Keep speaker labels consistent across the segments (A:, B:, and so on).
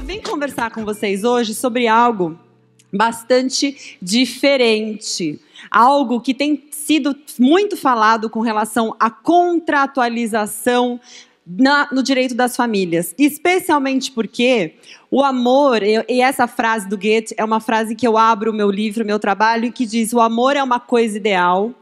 A: eu vim conversar com vocês hoje sobre algo bastante diferente. Algo que tem sido muito falado com relação à contratualização na, no direito das famílias, especialmente porque o amor, e, e essa frase do Goethe é uma frase que eu abro o meu livro, meu trabalho, e que diz: o amor é uma coisa ideal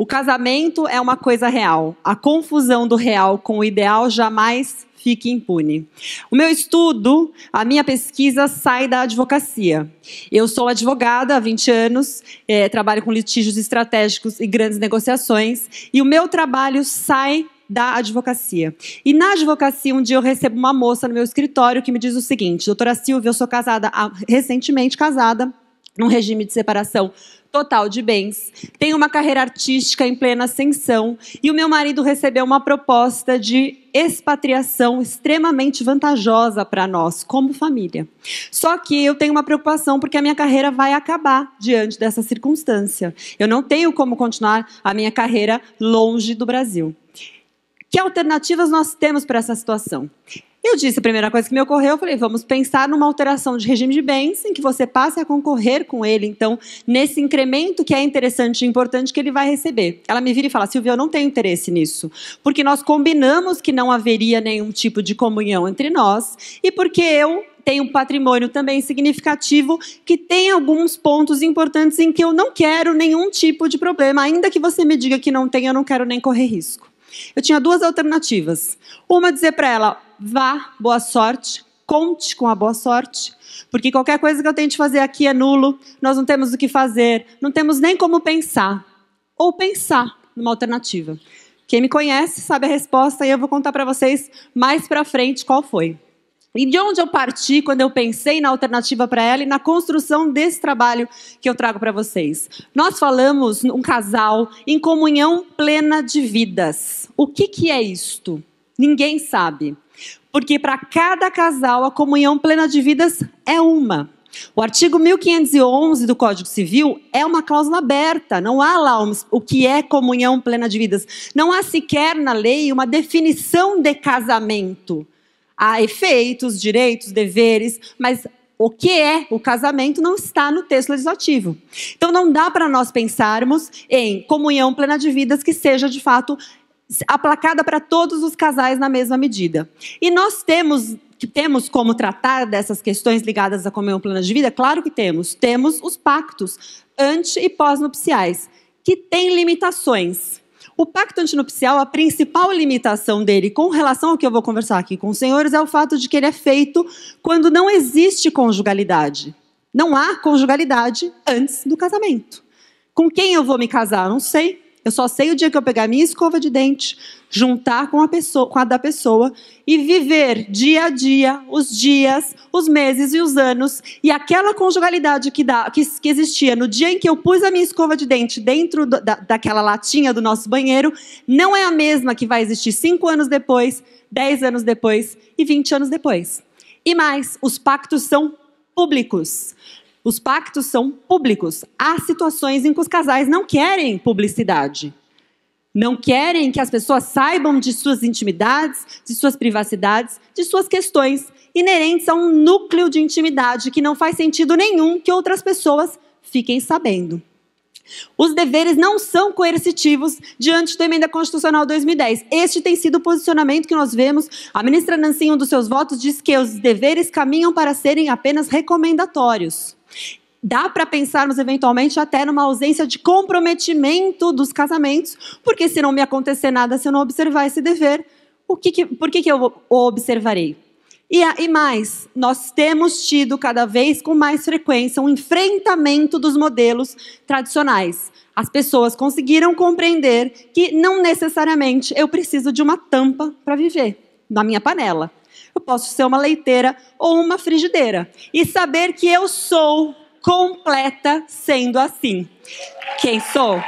A: o casamento é uma coisa real. A confusão do real com o ideal jamais fique impune. O meu estudo, a minha pesquisa sai da advocacia. Eu sou advogada há 20 anos, é, trabalho com litígios estratégicos e grandes negociações, e o meu trabalho sai da advocacia. E na advocacia, um dia eu recebo uma moça no meu escritório que me diz o seguinte: Doutora Silvia, eu sou casada, recentemente casada, num regime de separação total de bens, tenho uma carreira artística em plena ascensão e o meu marido recebeu uma proposta de expatriação extremamente vantajosa para nós, como família. Só que eu tenho uma preocupação porque a minha carreira vai acabar diante dessa circunstância. Eu não tenho como continuar a minha carreira longe do Brasil. Que alternativas nós temos para essa situação? Eu disse, a primeira coisa que me ocorreu, eu falei, vamos pensar numa alteração de regime de bens em que você passe a concorrer com ele, então, nesse incremento que é interessante e importante que ele vai receber. Ela me vira e fala, Silvia, eu não tenho interesse nisso, porque nós combinamos que não haveria nenhum tipo de comunhão entre nós e porque eu tenho um patrimônio também significativo, que tem alguns pontos importantes em que eu não quero nenhum tipo de problema, ainda que você me diga que não tem, eu não quero nem correr risco. Eu tinha duas alternativas. Uma dizer para ela: vá, boa sorte, conte com a boa sorte, porque qualquer coisa que eu tente fazer aqui é nulo, nós não temos o que fazer, não temos nem como pensar. Ou pensar numa alternativa. Quem me conhece sabe a resposta e eu vou contar para vocês mais para frente qual foi. E de onde eu parti quando eu pensei na alternativa para ela e na construção desse trabalho que eu trago para vocês? Nós falamos um casal em comunhão plena de vidas. O que, que é isto? Ninguém sabe. Porque para cada casal a comunhão plena de vidas é uma. O artigo 1511 do Código Civil é uma cláusula aberta, não há lá o que é comunhão plena de vidas. Não há sequer na lei uma definição de casamento a efeitos, direitos, deveres, mas o que é o casamento não está no texto legislativo. Então não dá para nós pensarmos em comunhão plena de vidas que seja de fato aplacada para todos os casais na mesma medida. E nós temos que temos como tratar dessas questões ligadas à comunhão plena de vida? Claro que temos. Temos os pactos ante e pós-nupciais, que têm limitações. O pacto antinupcial, a principal limitação dele com relação ao que eu vou conversar aqui com os senhores é o fato de que ele é feito quando não existe conjugalidade. Não há conjugalidade antes do casamento. Com quem eu vou me casar? Não sei. Eu só sei o dia que eu pegar minha escova de dente, juntar com a, pessoa, com a da pessoa e viver dia a dia os dias, os meses e os anos. E aquela conjugalidade que, dá, que, que existia no dia em que eu pus a minha escova de dente dentro do, da, daquela latinha do nosso banheiro, não é a mesma que vai existir cinco anos depois, dez anos depois e vinte anos depois. E mais, os pactos são públicos. Os pactos são públicos. Há situações em que os casais não querem publicidade. Não querem que as pessoas saibam de suas intimidades, de suas privacidades, de suas questões inerentes a um núcleo de intimidade que não faz sentido nenhum que outras pessoas fiquem sabendo. Os deveres não são coercitivos diante da emenda constitucional 2010. Este tem sido o posicionamento que nós vemos. A ministra Nancy, em um dos seus votos, diz que os deveres caminham para serem apenas recomendatórios. Dá para pensarmos eventualmente até numa ausência de comprometimento dos casamentos, porque se não me acontecer nada se eu não observar esse dever, o que, que por que, que eu observarei? E, e mais, nós temos tido cada vez com mais frequência um enfrentamento dos modelos tradicionais. As pessoas conseguiram compreender que não necessariamente eu preciso de uma tampa para viver na minha panela. Eu posso ser uma leiteira ou uma frigideira e saber que eu sou completa sendo assim. Quem sou?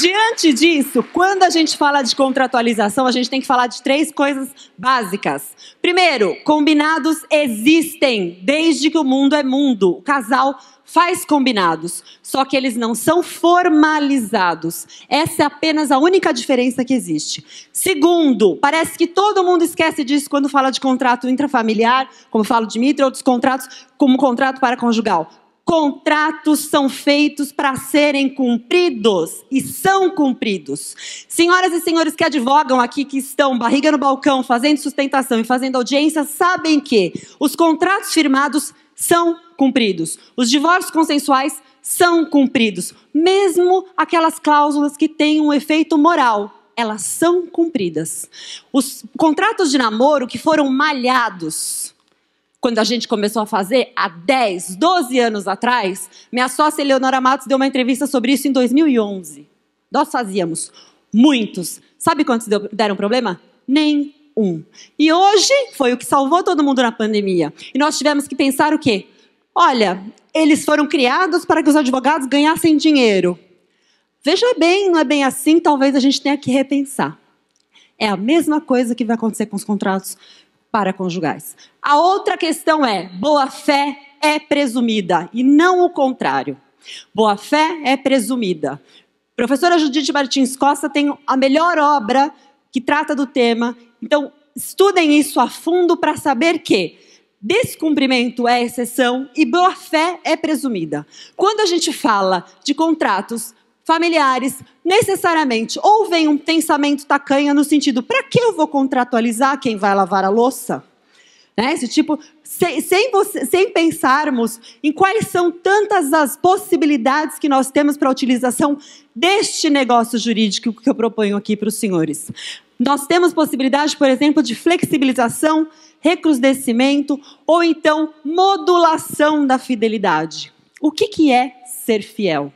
A: Diante disso, quando a gente fala de contratualização, a gente tem que falar de três coisas básicas. Primeiro, combinados existem desde que o mundo é mundo. O casal faz combinados, só que eles não são formalizados. Essa é apenas a única diferença que existe. Segundo, parece que todo mundo esquece disso quando fala de contrato intrafamiliar, como falo de mitra, outros contratos, como contrato para conjugal contratos são feitos para serem cumpridos e são cumpridos. Senhoras e senhores que advogam aqui, que estão barriga no balcão, fazendo sustentação e fazendo audiência, sabem que os contratos firmados são cumpridos, os divórcios consensuais são cumpridos, mesmo aquelas cláusulas que têm um efeito moral. Elas são cumpridas. Os contratos de namoro que foram malhados, quando a gente começou a fazer, há 10, 12 anos atrás, minha sócia Eleonora Matos deu uma entrevista sobre isso em 2011. Nós fazíamos muitos. Sabe quantos deram problema? Nem um. E hoje foi o que salvou todo mundo na pandemia. E nós tivemos que pensar o quê? Olha, eles foram criados para que os advogados ganhassem dinheiro. Veja bem, não é bem assim, talvez a gente tenha que repensar. É a mesma coisa que vai acontecer com os contratos para conjugais. A outra questão é: boa fé é presumida e não o contrário. Boa fé é presumida. Professora Judite Martins Costa tem a melhor obra que trata do tema. Então, estudem isso a fundo para saber que descumprimento é exceção e boa fé é presumida. Quando a gente fala de contratos familiares, necessariamente, ou vem um pensamento tacanha no sentido: para que eu vou contratualizar quem vai lavar a louça? Né? Esse tipo, sem, sem, você, sem pensarmos em quais são tantas as possibilidades que nós temos para a utilização deste negócio jurídico que eu proponho aqui para os senhores. Nós temos possibilidade, por exemplo, de flexibilização, recrudescimento ou então modulação da fidelidade. O que, que é ser fiel?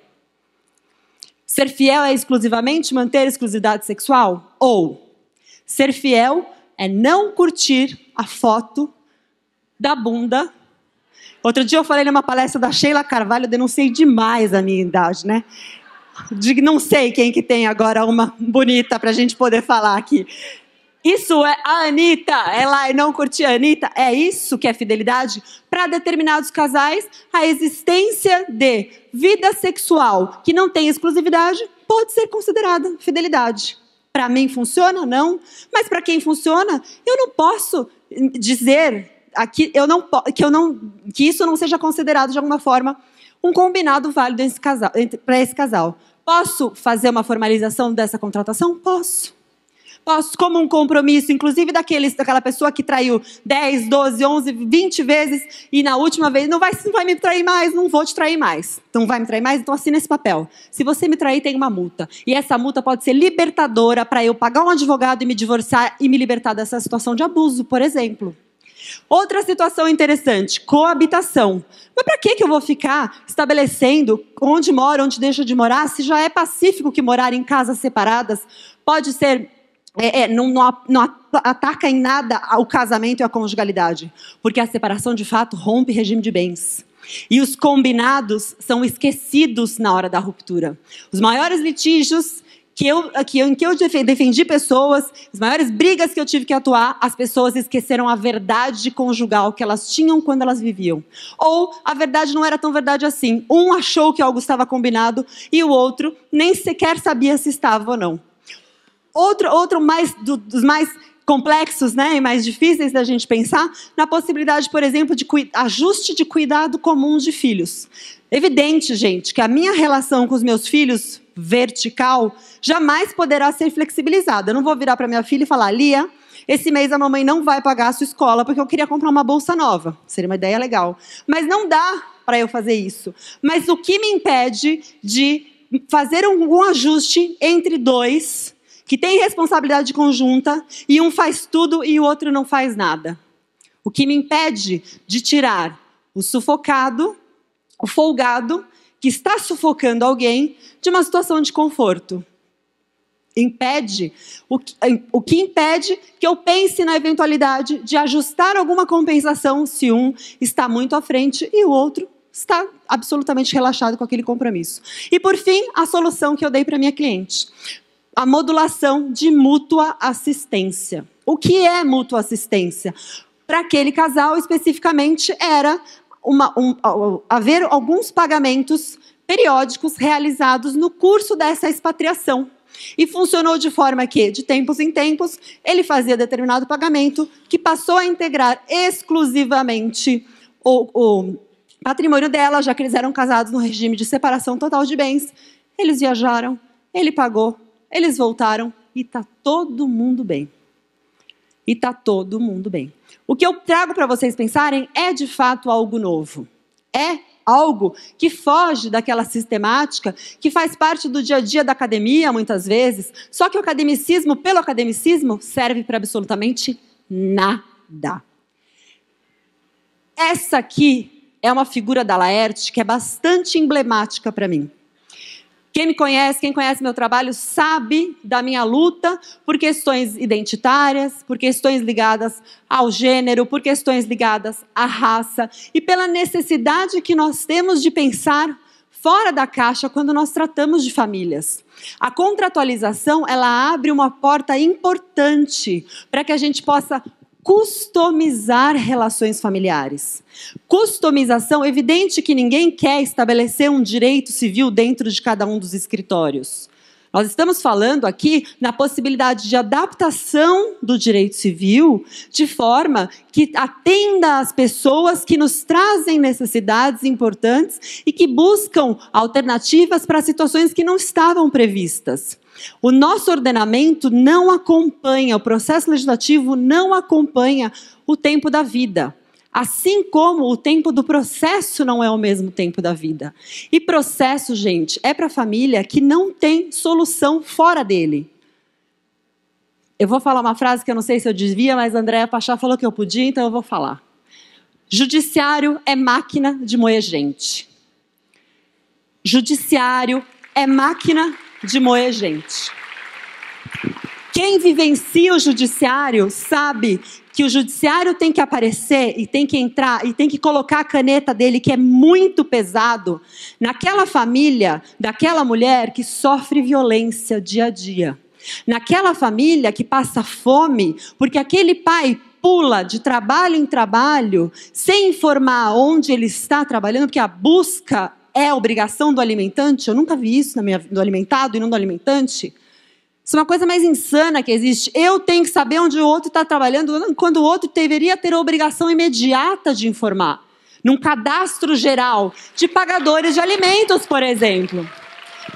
A: Ser fiel é exclusivamente manter exclusividade sexual? Ou ser fiel é não curtir a foto da bunda. Outro dia eu falei numa palestra da Sheila Carvalho, eu denunciei demais a minha idade, né? De, não sei quem que tem agora uma bonita para a gente poder falar aqui. Isso é a Anitta, ela não curtir a Anitta. É isso que é fidelidade? Para determinados casais, a existência de vida sexual que não tem exclusividade pode ser considerada fidelidade. Para mim funciona? Não. Mas para quem funciona, eu não posso dizer aqui, eu não, que, eu não, que isso não seja considerado de alguma forma um combinado válido para esse casal. Posso fazer uma formalização dessa contratação? Posso como um compromisso, inclusive daqueles, daquela pessoa que traiu 10, 12, 11, 20 vezes e na última vez, não vai, não vai me trair mais, não vou te trair mais. Não vai me trair mais, então assina esse papel. Se você me trair, tem uma multa. E essa multa pode ser libertadora para eu pagar um advogado e me divorciar e me libertar dessa situação de abuso, por exemplo. Outra situação interessante, coabitação. Mas para que eu vou ficar estabelecendo onde mora, onde deixa de morar, se já é pacífico que morar em casas separadas pode ser é, é, não, não, não, ataca em nada o casamento e a conjugalidade, porque a separação de fato rompe regime de bens. E os combinados são esquecidos na hora da ruptura. Os maiores litígios que eu, que eu, em que eu defendi pessoas, as maiores brigas que eu tive que atuar, as pessoas esqueceram a verdade conjugal que elas tinham quando elas viviam. Ou a verdade não era tão verdade assim. Um achou que algo estava combinado e o outro nem sequer sabia se estava ou não. Outro, outro mais do, dos mais complexos né, e mais difíceis da gente pensar, na possibilidade, por exemplo, de ajuste de cuidado comum de filhos. Evidente, gente, que a minha relação com os meus filhos vertical jamais poderá ser flexibilizada. Eu não vou virar para minha filha e falar, Lia, esse mês a mamãe não vai pagar a sua escola porque eu queria comprar uma bolsa nova. Seria uma ideia legal. Mas não dá para eu fazer isso. Mas o que me impede de fazer um, ajuste entre dois que tem responsabilidade conjunta e um faz tudo e o outro não faz nada. O que me impede de tirar o sufocado, o folgado, que está sufocando alguém, de uma situação de conforto. Impede, o que, eh, o que impede que eu pense na eventualidade de ajustar alguma compensação se um está muito à frente e o outro está absolutamente relaxado com aquele compromisso. E por fim, a solução que eu dei para minha cliente a modulação de mútua assistência. O que é mútua assistência? Para aquele casal, especificamente, era uma, um, haver alguns pagamentos periódicos realizados no curso dessa expatriação. E funcionou de forma que, de tempos em tempos, ele fazia determinado pagamento que passou a integrar exclusivamente o, o patrimônio dela, já que eles eram casados no regime de separação total de bens. Eles viajaram, ele pagou, eles voltaram e tá todo mundo bem. E tá todo mundo bem. O que eu trago para vocês pensarem é de fato algo novo. É algo que foge daquela sistemática que faz parte do dia a dia da academia, muitas vezes. Só que o academicismo, pelo academicismo, serve para absolutamente nada. Essa aqui é uma figura da Laerte que é bastante emblemática para mim. Quem me conhece, quem conhece meu trabalho, sabe da minha luta por questões identitárias, por questões ligadas ao gênero, por questões ligadas à raça e pela necessidade que nós temos de pensar fora da caixa quando nós tratamos de famílias. A contratualização, ela abre uma porta importante para que a gente possa customizar relações familiares. Customização, evidente que ninguém quer estabelecer um direito civil dentro de cada um dos escritórios. Nós estamos falando aqui na possibilidade de adaptação do direito civil de forma que atenda às pessoas que nos trazem necessidades importantes e que buscam alternativas para situações que não estavam previstas. O nosso ordenamento não acompanha, o processo legislativo não acompanha o tempo da vida. Assim como o tempo do processo não é o mesmo tempo da vida. E processo, gente, é para a família que não tem solução fora dele. Eu vou falar uma frase que eu não sei se eu devia, mas a Andréa Pachá falou que eu podia, então eu vou falar. Judiciário é máquina de moer gente. Judiciário é máquina de moer gente. Quem vivencia o judiciário sabe que o judiciário tem que aparecer e tem que entrar e tem que colocar a caneta dele, que é muito pesado, naquela família daquela mulher que sofre violência dia a dia. Naquela família que passa fome, porque aquele pai pula de trabalho em trabalho, sem informar onde ele está trabalhando, porque a busca é obrigação do alimentante, eu nunca vi isso na minha, do alimentado e não do alimentante. Isso é uma coisa mais insana que existe. Eu tenho que saber onde o outro está trabalhando, quando o outro deveria ter a obrigação imediata de informar. Num cadastro geral de pagadores de alimentos, por exemplo.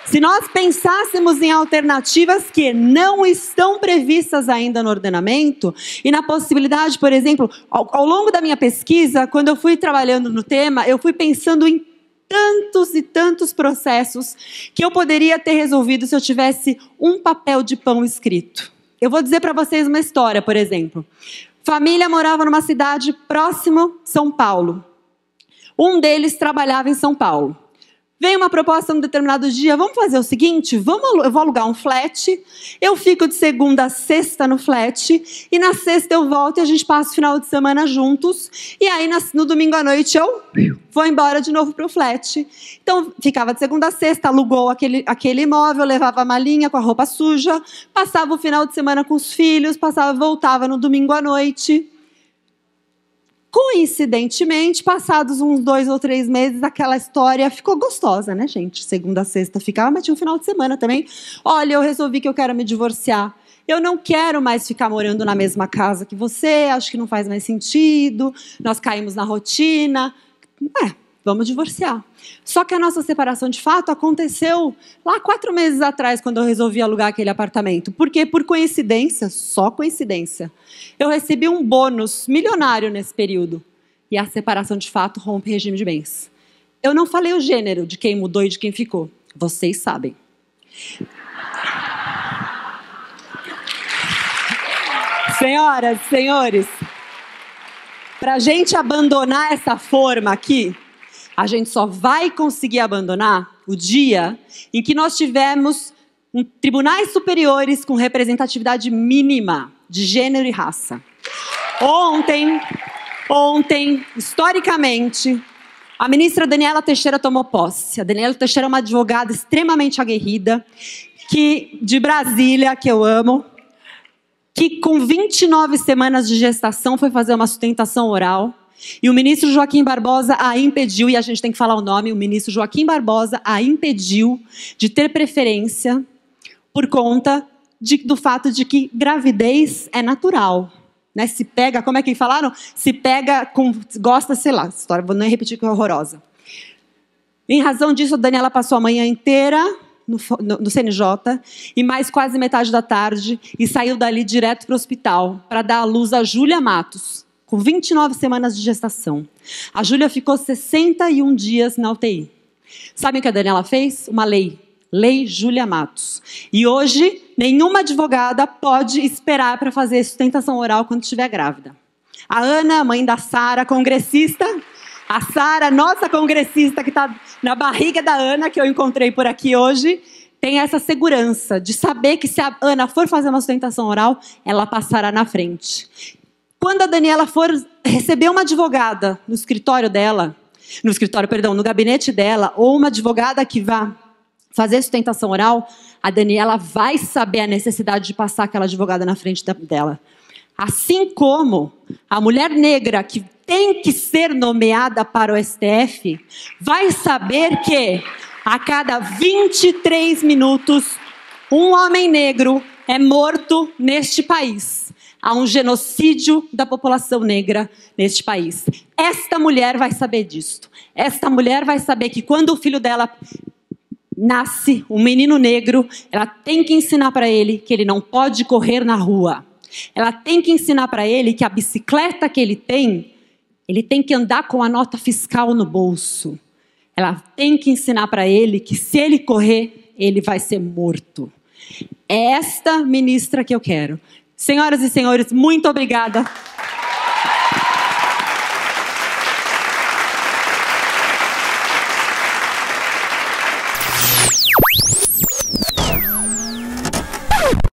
A: Se nós pensássemos em alternativas que não estão previstas ainda no ordenamento e na possibilidade, por exemplo, ao, ao, longo da minha pesquisa, quando eu fui trabalhando no tema, eu fui pensando em tantos e tantos processos que eu poderia ter resolvido se eu tivesse um papel de pão escrito. Eu vou dizer para vocês uma história, por exemplo. Família morava numa cidade próximo São Paulo. Um deles trabalhava em São Paulo vem uma proposta num determinado dia, vamos fazer o seguinte, vamos, eu vou alugar um flat, eu fico de segunda a sexta no flat, e na sexta eu volto e a gente passa o final de semana juntos, e aí no domingo à noite eu vou embora de novo para o flat. Então, ficava de segunda a sexta, alugou aquele, aquele imóvel, levava a malinha com a roupa suja, passava o final de semana com os filhos, passava, voltava no domingo à noite. Coincidentemente, passados uns dois ou três meses, aquela história ficou gostosa, né, gente? Segunda, sexta ficava, mas tinha um final de semana também. Olha, eu resolvi que eu quero me divorciar. Eu não quero mais ficar morando na mesma casa que você, acho que não faz mais sentido. Nós caímos na rotina. É, vamos divorciar. Só que a nossa separação de fato aconteceu lá quatro meses atrás, quando eu resolvi alugar aquele apartamento. Porque, por coincidência, só coincidência, eu recebi um bônus milionário nesse período. E a separação de fato rompe regime de bens. Eu não falei o gênero de quem mudou e de quem ficou. Vocês sabem. Senhoras, senhores, para gente abandonar essa forma aqui, a gente só vai conseguir abandonar o dia em que nós tivermos um, tribunais superiores com representatividade mínima de gênero e raça. Ontem, ontem, historicamente, a ministra Daniela Teixeira tomou posse. A Daniela Teixeira é uma advogada extremamente aguerrida, que de Brasília, que eu amo, que com 29 semanas de gestação foi fazer uma sustentação oral e o ministro Joaquim Barbosa a impediu, e a gente tem que falar o nome, o ministro Joaquim Barbosa a impediu de ter preferência por conta de, do fato de que gravidez é natural. Né? Se pega, como é que falaram? Se pega com. gosta, sei lá, história, vou nem repetir que é horrorosa. Em razão disso, a Daniela passou a manhã inteira no, no, no, CNJ e mais quase metade da tarde e saiu dali direto para o hospital para dar à luz a Júlia Matos, com 29 semanas de gestação. A Júlia ficou 61 dias na UTI. Sabe o que a Daniela fez? Uma lei. Lei Júlia Matos. E hoje, nenhuma advogada pode esperar para fazer sustentação oral quando estiver grávida. A Ana, mãe da Sara, congressista. A Sara, nossa congressista, que está na barriga da Ana, que eu encontrei por aqui hoje, tem essa segurança de saber que se a Ana for fazer uma sustentação oral, ela passará na frente. Quando a Daniela for receber uma advogada no escritório dela, no escritório, perdão, no gabinete dela, ou uma advogada que vá fazer sustentação oral, a Daniela vai saber a necessidade de passar aquela advogada na frente da, dela. Assim como a mulher negra que tem que ser nomeada para o STF vai saber que a cada 23 minutos um homem negro é morto neste país a um genocídio da população negra neste país. Esta mulher vai saber disso. Esta mulher vai saber que quando o filho dela nasce, um menino negro, ela tem que ensinar para ele que ele não pode correr na rua. Ela tem que ensinar para ele que a bicicleta que ele tem, ele tem que andar com a nota fiscal no bolso. Ela tem que ensinar para ele que se ele correr, ele vai ser morto. É esta ministra que eu quero. Senhoras e senhores, muito obrigada.